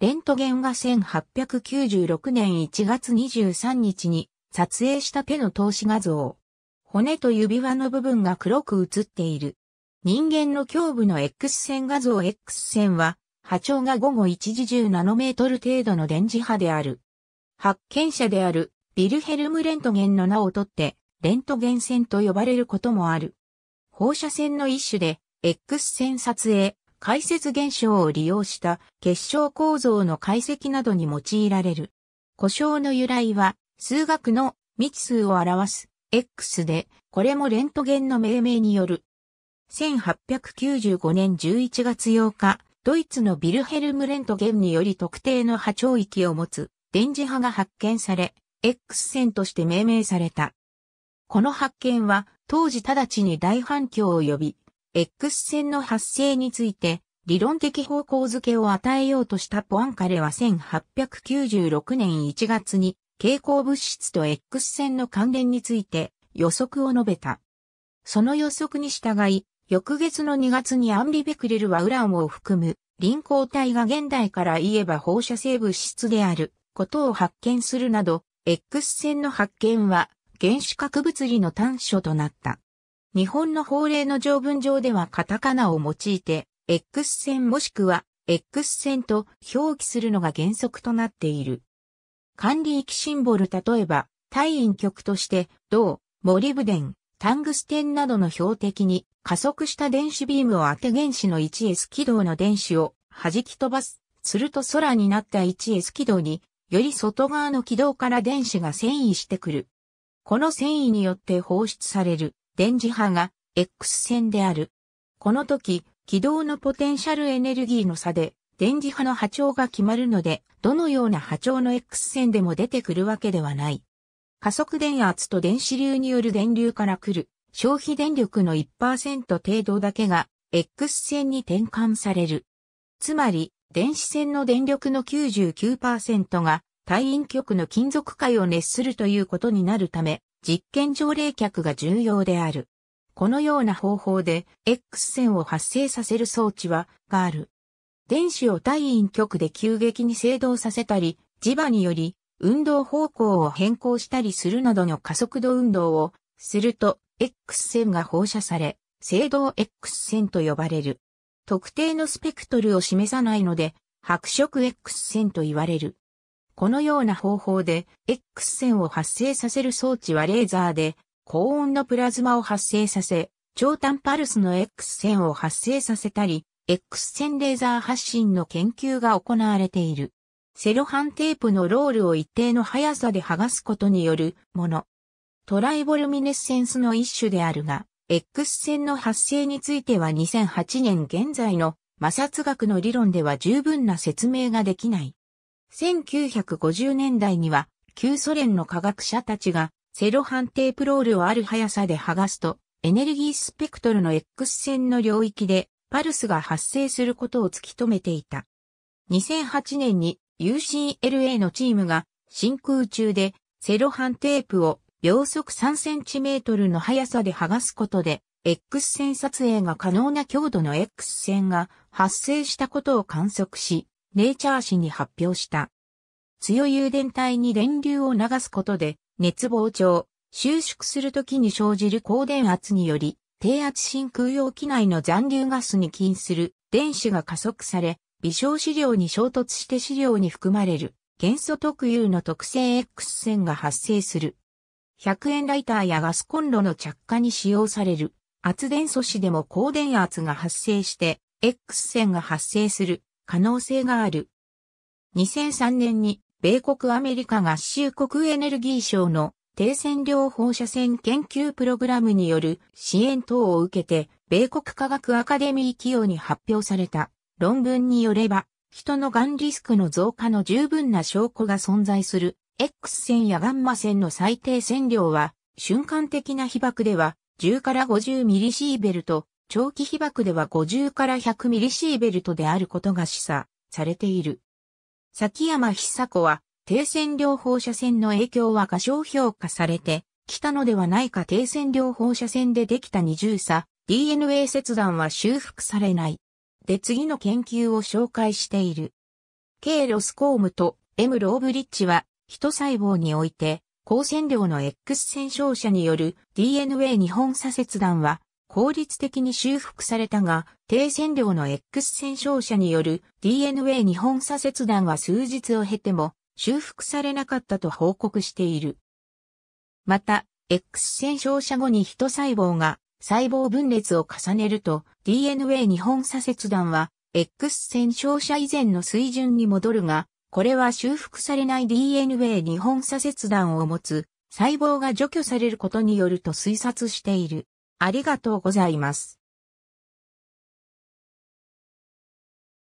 レントゲンが1896年1月23日に撮影した手の投資画像。骨と指輪の部分が黒く写っている。人間の胸部の X 線画像 X 線は波長が午後1時10ナノメートル程度の電磁波である。発見者であるビルヘルム・レントゲンの名をとって、レントゲン線と呼ばれることもある。放射線の一種で、X 線撮影、解説現象を利用した結晶構造の解析などに用いられる。故障の由来は、数学の未知数を表す X で、これもレントゲンの命名による。1895年11月8日、ドイツのビルヘルムレントゲンにより特定の波長域を持つ電磁波が発見され、X 線として命名された。この発見は当時直ちに大反響を呼び、X 線の発生について、理論的方向づけを与えようとしたポアンカレは1896年1月に蛍光物質と X 線の関連について予測を述べた。その予測に従い、翌月の2月にアンリ・ベクレルはウランを含む臨光体が現代から言えば放射性物質であることを発見するなど、X 線の発見は原子核物理の端緒となった。日本の法令の条文上ではカタカナを用いて、X 線もしくは X 線と表記するのが原則となっている。管理域シンボル例えば、対陰極として、銅、モリブデン、タングステンなどの標的に加速した電子ビームを当て原子の 1S 軌道の電子を弾き飛ばす。すると空になった 1S 軌道に、より外側の軌道から電子が遷移してくる。この遷移によって放出される電磁波が X 線である。この時、軌道のポテンシャルエネルギーの差で、電磁波の波長が決まるので、どのような波長の X 線でも出てくるわけではない。加速電圧と電子流による電流から来る消費電力の1%程度だけが X 線に転換される。つまり、電子線の電力の99%が対陰極の金属界を熱するということになるため、実験上冷却が重要である。このような方法で X 線を発生させる装置は、がある。電子を体陰極で急激に制動させたり、磁場により運動方向を変更したりするなどの加速度運動をすると X 線が放射され、制動 X 線と呼ばれる。特定のスペクトルを示さないので、白色 X 線と言われる。このような方法で X 線を発生させる装置はレーザーで高温のプラズマを発生させ、超短パルスの X 線を発生させたり、X 線レーザー発信の研究が行われている。セロハンテープのロールを一定の速さで剥がすことによるもの。トライボルミネッセンスの一種であるが、X 線の発生については2008年現在の摩擦学の理論では十分な説明ができない。1950年代には、旧ソ連の科学者たちが、セロハンテープロールをある速さで剥がすと、エネルギースペクトルの X 線の領域で、パルスが発生することを突き止めていた。2008年に UCLA のチームが真空中でセロハンテープを秒速3センチメートルの速さで剥がすことで X 線撮影が可能な強度の X 線が発生したことを観測し、ネイチャー誌に発表した。強い油電体に電流を流すことで、熱膨張、収縮するときに生じる高電圧により、低圧真空容器内の残留ガスに起因する電子が加速され、微小資料に衝突して資料に含まれる元素特有の特性 X 線が発生する。100円ライターやガスコンロの着火に使用される圧電素子でも高電圧が発生して X 線が発生する可能性がある。2003年に米国アメリカ合衆国エネルギー省の低線量放射線研究プログラムによる支援等を受けて、米国科学アカデミー企業に発表された論文によれば、人のがんリスクの増加の十分な証拠が存在する X 線やガンマ線の最低線量は瞬間的な被曝では10から50ミリシーベルト長期被爆では50から100ミリシーベルトであることが示唆されている。崎山久子は、低線量放射線の影響は過小評価されて、来たのではないか低線量放射線でできた二重差、DNA 切断は修復されない。で次の研究を紹介している。K ロスコームと M ローブリッジは、人細胞において、高線量の X 線照射による DNA 日本差切断は法律的に修復されたが、低線量の X 線照射による DNA 日本左切断は数日を経ても修復されなかったと報告している。また、X 線照射後に人細胞が細胞分裂を重ねると DNA 日本左切断は X 線照射以前の水準に戻るが、これは修復されない DNA 日本左切断を持つ細胞が除去されることによると推察している。ありがとうございます。